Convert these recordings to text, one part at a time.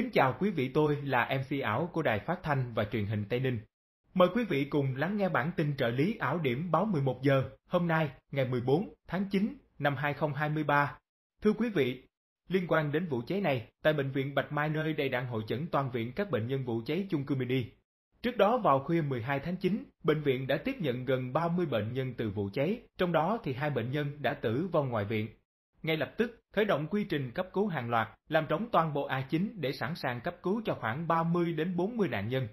Kính chào quý vị tôi là MC ảo của Đài Phát Thanh và Truyền hình Tây Ninh. Mời quý vị cùng lắng nghe bản tin trợ lý ảo điểm báo 11 giờ hôm nay ngày 14 tháng 9 năm 2023. Thưa quý vị, liên quan đến vụ cháy này, tại Bệnh viện Bạch Mai nơi đây đang hội chẩn toàn viện các bệnh nhân vụ cháy chung cư mini. Trước đó vào khuya 12 tháng 9, bệnh viện đã tiếp nhận gần 30 bệnh nhân từ vụ cháy, trong đó thì hai bệnh nhân đã tử vong ngoài viện. Ngay lập tức, khởi động quy trình cấp cứu hàng loạt, làm trống toàn bộ A9 để sẵn sàng cấp cứu cho khoảng 30 đến 40 nạn nhân.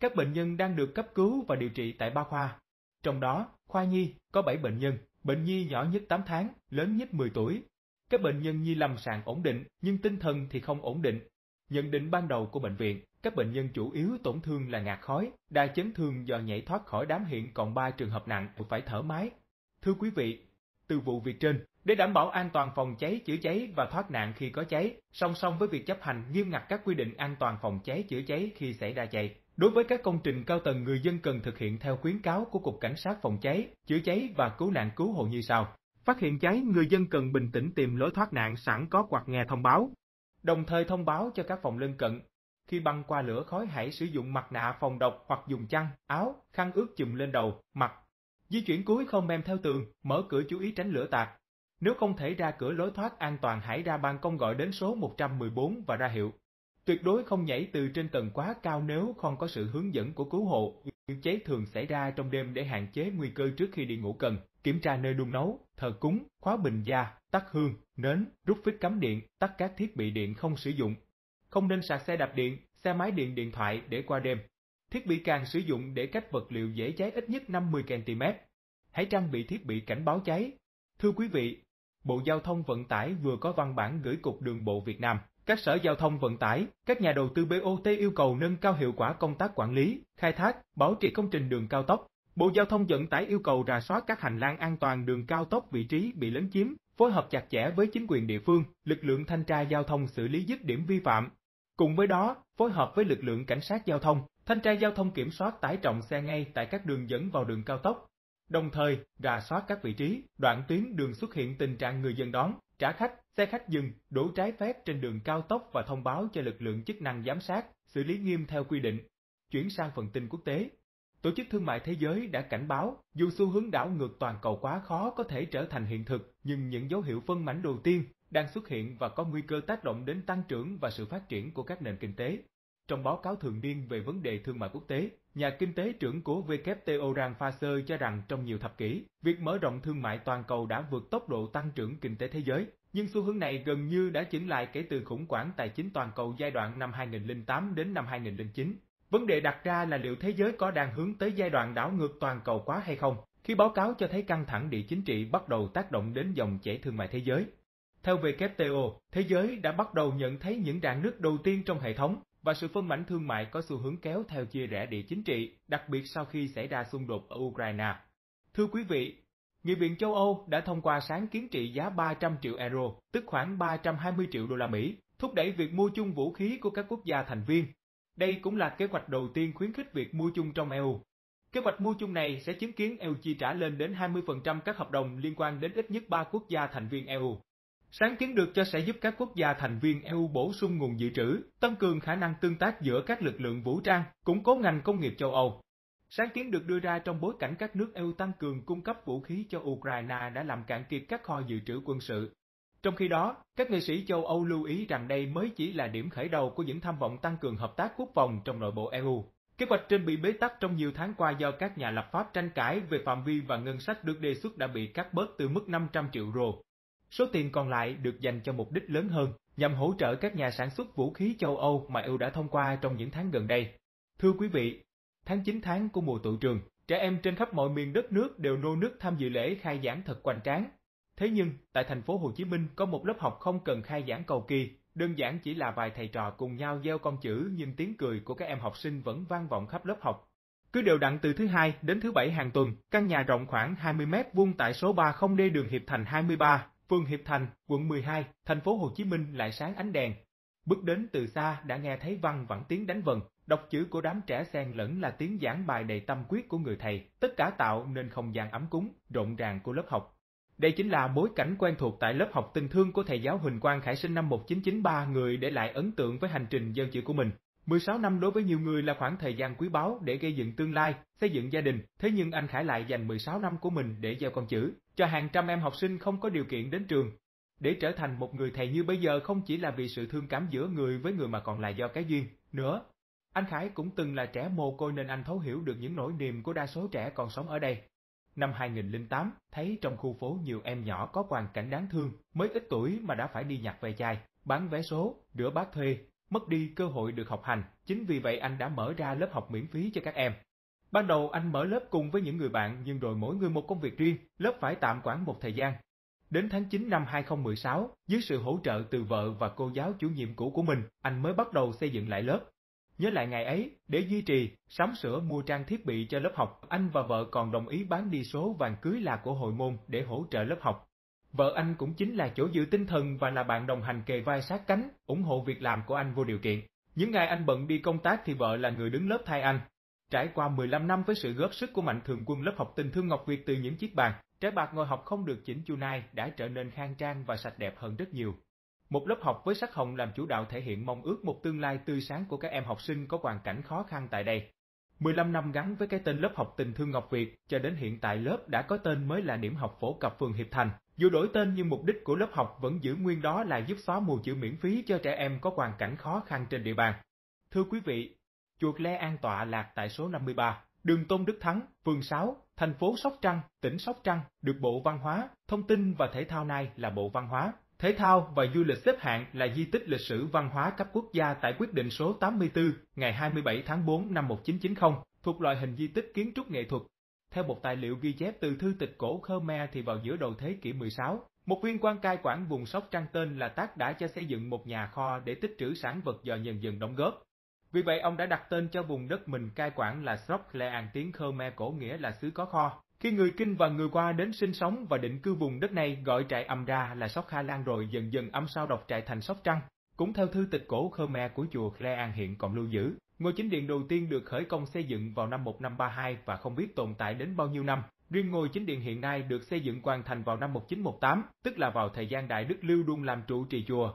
Các bệnh nhân đang được cấp cứu và điều trị tại ba khoa. Trong đó, khoa nhi có 7 bệnh nhân, bệnh nhi nhỏ nhất 8 tháng, lớn nhất 10 tuổi. Các bệnh nhân nhi lâm sàng ổn định, nhưng tinh thần thì không ổn định. Nhận định ban đầu của bệnh viện, các bệnh nhân chủ yếu tổn thương là ngạt khói, đa chấn thương do nhảy thoát khỏi đám hiện còn 3 trường hợp nặng phải thở máy. Thưa quý vị, từ vụ việc trên, để đảm bảo an toàn phòng cháy chữa cháy và thoát nạn khi có cháy, song song với việc chấp hành nghiêm ngặt các quy định an toàn phòng cháy chữa cháy khi xảy ra cháy. Đối với các công trình cao tầng, người dân cần thực hiện theo khuyến cáo của Cục Cảnh sát phòng cháy, chữa cháy và cứu nạn cứu hộ như sau. Phát hiện cháy, người dân cần bình tĩnh tìm lối thoát nạn sẵn có hoặc nghe thông báo. Đồng thời thông báo cho các phòng lân cận. Khi băng qua lửa khói hãy sử dụng mặt nạ phòng độc hoặc dùng chăn, áo, khăn ướt chùm lên đầu, mặt. Di chuyển cuối không đem theo tường, mở cửa chú ý tránh lửa tạt, nếu không thể ra cửa lối thoát an toàn hãy ra ban công gọi đến số 114 và ra hiệu. Tuyệt đối không nhảy từ trên tầng quá cao nếu không có sự hướng dẫn của cứu hộ. Cháy thường xảy ra trong đêm để hạn chế nguy cơ trước khi đi ngủ cần kiểm tra nơi đun nấu, thờ cúng, khóa bình gia, tắt hương, nến, rút phích cắm điện, tắt các thiết bị điện không sử dụng. Không nên sạc xe đạp điện, xe máy điện điện thoại để qua đêm. Thiết bị càng sử dụng để cách vật liệu dễ cháy ít nhất 50 cm. Hãy trang bị thiết bị cảnh báo cháy. Thưa quý vị, Bộ Giao thông Vận tải vừa có văn bản gửi Cục Đường bộ Việt Nam, các sở giao thông vận tải, các nhà đầu tư BOT yêu cầu nâng cao hiệu quả công tác quản lý, khai thác, bảo trì công trình đường cao tốc. Bộ Giao thông Vận tải yêu cầu rà soát các hành lang an toàn đường cao tốc vị trí bị lấn chiếm, phối hợp chặt chẽ với chính quyền địa phương, lực lượng thanh tra giao thông xử lý dứt điểm vi phạm. Cùng với đó, phối hợp với lực lượng cảnh sát giao thông, thanh tra giao thông kiểm soát tải trọng xe ngay tại các đường dẫn vào đường cao tốc, đồng thời rà soát các vị trí, đoạn tuyến đường xuất hiện tình trạng người dân đón, trả khách, xe khách dừng, đổ trái phép trên đường cao tốc và thông báo cho lực lượng chức năng giám sát, xử lý nghiêm theo quy định. Chuyển sang phần tin quốc tế. Tổ chức Thương mại Thế giới đã cảnh báo, dù xu hướng đảo ngược toàn cầu quá khó có thể trở thành hiện thực, nhưng những dấu hiệu phân mảnh đầu tiên đang xuất hiện và có nguy cơ tác động đến tăng trưởng và sự phát triển của các nền kinh tế. Trong báo cáo thường niên về vấn đề thương mại quốc tế, nhà kinh tế trưởng của WTO Rand Faser cho rằng trong nhiều thập kỷ, việc mở rộng thương mại toàn cầu đã vượt tốc độ tăng trưởng kinh tế thế giới, nhưng xu hướng này gần như đã chỉnh lại kể từ khủng hoảng tài chính toàn cầu giai đoạn năm 2008 đến năm 2009. Vấn đề đặt ra là liệu thế giới có đang hướng tới giai đoạn đảo ngược toàn cầu quá hay không, khi báo cáo cho thấy căng thẳng địa chính trị bắt đầu tác động đến dòng chảy thương mại thế giới. Theo WTO, thế giới đã bắt đầu nhận thấy những rạn nứt đầu tiên trong hệ thống, và sự phân mảnh thương mại có xu hướng kéo theo chia rẽ địa chính trị, đặc biệt sau khi xảy ra xung đột ở Ukraine. Thưa quý vị, Nghị viện châu Âu đã thông qua sáng kiến trị giá 300 triệu euro, tức khoảng 320 triệu đô la Mỹ, thúc đẩy việc mua chung vũ khí của các quốc gia thành viên. Đây cũng là kế hoạch đầu tiên khuyến khích việc mua chung trong EU. Kế hoạch mua chung này sẽ chứng kiến EU chi trả lên đến 20% các hợp đồng liên quan đến ít nhất 3 quốc gia thành viên EU. Sáng kiến được cho sẽ giúp các quốc gia thành viên EU bổ sung nguồn dự trữ, tăng cường khả năng tương tác giữa các lực lượng vũ trang, củng cố ngành công nghiệp châu Âu. Sáng kiến được đưa ra trong bối cảnh các nước EU tăng cường cung cấp vũ khí cho Ukraine đã làm cạn kiệt các kho dự trữ quân sự. Trong khi đó, các nghị sĩ châu Âu lưu ý rằng đây mới chỉ là điểm khởi đầu của những tham vọng tăng cường hợp tác quốc phòng trong nội bộ EU. Kế hoạch trên bị bế tắc trong nhiều tháng qua do các nhà lập pháp tranh cãi về phạm vi và ngân sách được đề xuất đã bị cắt bớt từ mức 500 triệu euro Số tiền còn lại được dành cho mục đích lớn hơn nhằm hỗ trợ các nhà sản xuất vũ khí châu Âu mà EU đã thông qua trong những tháng gần đây. Thưa quý vị, tháng 9 tháng của mùa tụ trường, trẻ em trên khắp mọi miền đất nước đều nô nước tham dự lễ khai giảng thật hoành tráng. Thế nhưng, tại thành phố Hồ Chí Minh có một lớp học không cần khai giảng cầu kỳ, đơn giản chỉ là vài thầy trò cùng nhau gieo con chữ nhưng tiếng cười của các em học sinh vẫn vang vọng khắp lớp học. Cứ đều đặn từ thứ hai đến thứ bảy hàng tuần, căn nhà rộng khoảng 20 mét vuông tại số 30D đường Hiệp Thành 23, phường Hiệp Thành, quận 12, thành phố Hồ Chí Minh lại sáng ánh đèn. Bước đến từ xa đã nghe thấy văng vẳng tiếng đánh vần, đọc chữ của đám trẻ xen lẫn là tiếng giảng bài đầy tâm quyết của người thầy, tất cả tạo nên không gian ấm cúng, rộn ràng của lớp học. Đây chính là bối cảnh quen thuộc tại lớp học tình thương của thầy giáo Huỳnh Quang Khải sinh năm 1993 người để lại ấn tượng với hành trình dân chữ của mình. 16 năm đối với nhiều người là khoảng thời gian quý báu để gây dựng tương lai, xây dựng gia đình, thế nhưng anh Khải lại dành 16 năm của mình để gieo con chữ, cho hàng trăm em học sinh không có điều kiện đến trường. Để trở thành một người thầy như bây giờ không chỉ là vì sự thương cảm giữa người với người mà còn là do cái duyên, nữa. Anh Khải cũng từng là trẻ mồ côi nên anh thấu hiểu được những nỗi niềm của đa số trẻ còn sống ở đây. Năm 2008, thấy trong khu phố nhiều em nhỏ có hoàn cảnh đáng thương, mới ít tuổi mà đã phải đi nhặt về chai, bán vé số, rửa bát thuê, mất đi cơ hội được học hành, chính vì vậy anh đã mở ra lớp học miễn phí cho các em. Ban đầu anh mở lớp cùng với những người bạn nhưng rồi mỗi người một công việc riêng, lớp phải tạm quản một thời gian. Đến tháng 9 năm 2016, dưới sự hỗ trợ từ vợ và cô giáo chủ nhiệm cũ của mình, anh mới bắt đầu xây dựng lại lớp. Nhớ lại ngày ấy, để duy trì, sắm sửa mua trang thiết bị cho lớp học, anh và vợ còn đồng ý bán đi số vàng cưới là của hội môn để hỗ trợ lớp học. Vợ anh cũng chính là chỗ dựa tinh thần và là bạn đồng hành kề vai sát cánh, ủng hộ việc làm của anh vô điều kiện. Những ngày anh bận đi công tác thì vợ là người đứng lớp thay anh. Trải qua 15 năm với sự góp sức của mạnh thường quân lớp học tình thương Ngọc Việt từ những chiếc bàn, trái bạc ngồi học không được chỉnh chu này đã trở nên khang trang và sạch đẹp hơn rất nhiều. Một lớp học với sắc hồng làm chủ đạo thể hiện mong ước một tương lai tươi sáng của các em học sinh có hoàn cảnh khó khăn tại đây. 15 năm gắn với cái tên lớp học tình thương Ngọc Việt, cho đến hiện tại lớp đã có tên mới là điểm học phổ cập phường Hiệp Thành, dù đổi tên nhưng mục đích của lớp học vẫn giữ nguyên đó là giúp xóa mù chữ miễn phí cho trẻ em có hoàn cảnh khó khăn trên địa bàn. Thưa quý vị, chuột le an tọa lạc tại số 53, đường Tôn Đức Thắng, phường 6, thành phố Sóc Trăng, tỉnh Sóc Trăng, được Bộ Văn hóa, Thông tin và Thể thao nay là Bộ Văn hóa. Thể thao và du lịch xếp hạng là di tích lịch sử văn hóa cấp quốc gia tại quyết định số 84 ngày 27 tháng 4 năm 1990, thuộc loại hình di tích kiến trúc nghệ thuật theo một tài liệu ghi chép từ thư tịch cổ Khmer thì vào giữa đầu thế kỷ 16, một viên quan cai quản vùng Sóc Trăng tên là Tác đã cho xây dựng một nhà kho để tích trữ sản vật do nhân dân đóng góp. Vì vậy ông đã đặt tên cho vùng đất mình cai quản là Sóc Leang tiếng Khmer cổ nghĩa là xứ có kho. Khi người Kinh và người Hoa đến sinh sống và định cư vùng đất này gọi trại âm ra là Sóc Kha Lan rồi dần dần âm sao đọc trại thành Sóc Trăng. Cũng theo thư tịch cổ Khmer của chùa Leang hiện còn lưu giữ, Ngôi chính điện đầu tiên được khởi công xây dựng vào năm 1532 và không biết tồn tại đến bao nhiêu năm. Riêng ngôi chính điện hiện nay được xây dựng hoàn thành vào năm 1918, tức là vào thời gian Đại Đức Lưu Đôn làm trụ trì chùa.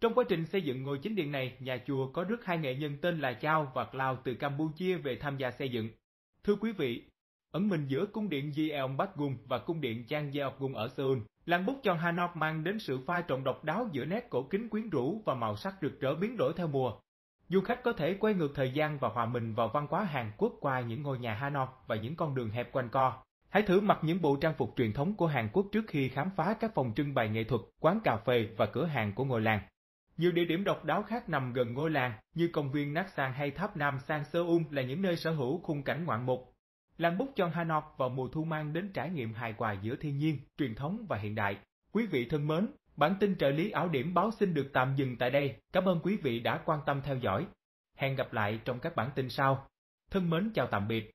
Trong quá trình xây dựng ngôi chính điện này, nhà chùa có rước hai nghệ nhân tên là Chao và Lao từ Campuchia về tham gia xây dựng. Thưa quý vị, ẩn mình giữa cung điện Bắc Gung và cung điện Chang Gung ở Seoul, làng bút cho Hanok mang đến sự pha trộn độc đáo giữa nét cổ kính quyến rũ và màu sắc rực rỡ biến đổi theo mùa. Du khách có thể quay ngược thời gian và hòa mình vào văn hóa Hàn Quốc qua những ngôi nhà Hanon và những con đường hẹp quanh co. Hãy thử mặc những bộ trang phục truyền thống của Hàn Quốc trước khi khám phá các phòng trưng bày nghệ thuật, quán cà phê và cửa hàng của ngôi làng. Nhiều địa điểm độc đáo khác nằm gần ngôi làng, như công viên Naksan hay tháp Nam Sang Seoul um là những nơi sở hữu khung cảnh ngoạn mục. Làng Búc Chon Hanok vào mùa thu mang đến trải nghiệm hài hòa giữa thiên nhiên, truyền thống và hiện đại. Quý vị thân mến, Bản tin trợ lý ảo điểm báo xin được tạm dừng tại đây. Cảm ơn quý vị đã quan tâm theo dõi. Hẹn gặp lại trong các bản tin sau. Thân mến chào tạm biệt.